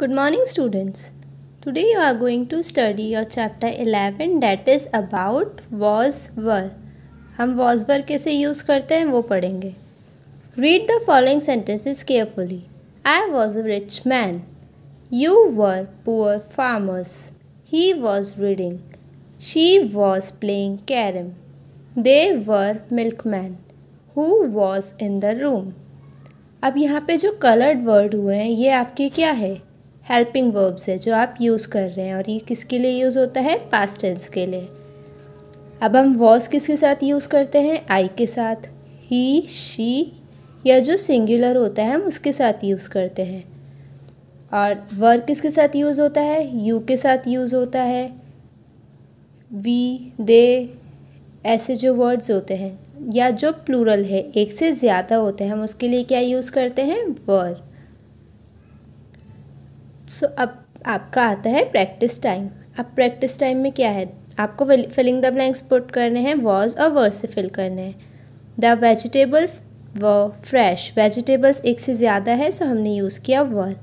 good morning students today you are going to study your chapter eleven that is about was were हम was were कैसे use करते हैं वो पढ़ेंगे read the following sentences carefully I was a rich man you were poor farmers he was reading she was playing carrom they were milkman who was in the room अब यहाँ पे जो coloured word हुए हैं ये आपके क्या है हेल्पिंग वर्ब्स है जो आप यूज़ कर रहे हैं और ये किसके लिए यूज़ होता है पास्ट टेंस के लिए अब हम वॉज किसके साथ यूज़ करते हैं आई के साथ ही शी या जो सिंगुलर होता है हम उसके साथ यूज़ करते हैं और वर्क किसके साथ यूज़ होता है यू के साथ यूज़ होता है वी दे ऐसे जो वर्ड्स होते हैं या जो प्लूरल है एक से ज़्यादा होते हैं हम उसके लिए क्या यूज़ करते हैं वर सो अब आपका आता है प्रैक्टिस टाइम अब प्रैक्टिस टाइम में क्या है आपको फिलिंग द ब्लैंक्स पुट करने हैं वॉज और वर्स से फिल करने हैं द वेजिटेबल्स व फ्रेश वेजिटेबल्स एक से ज़्यादा है सो हमने यूज़ किया वर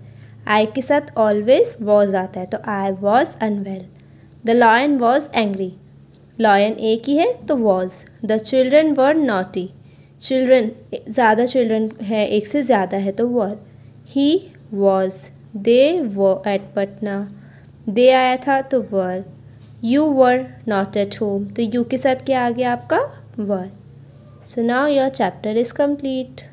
आई के साथ ऑलवेज वॉज आता है तो I was unwell the lion was angry lion एक ही है तो was the children were naughty children ज़्यादा चिल्ड्रन है एक से ज़्यादा है तो वर ही वॉज दे वो एट पटना दे आया था तो were you were not at home तो यू के साथ क्या आ गया आपका were so now your chapter is complete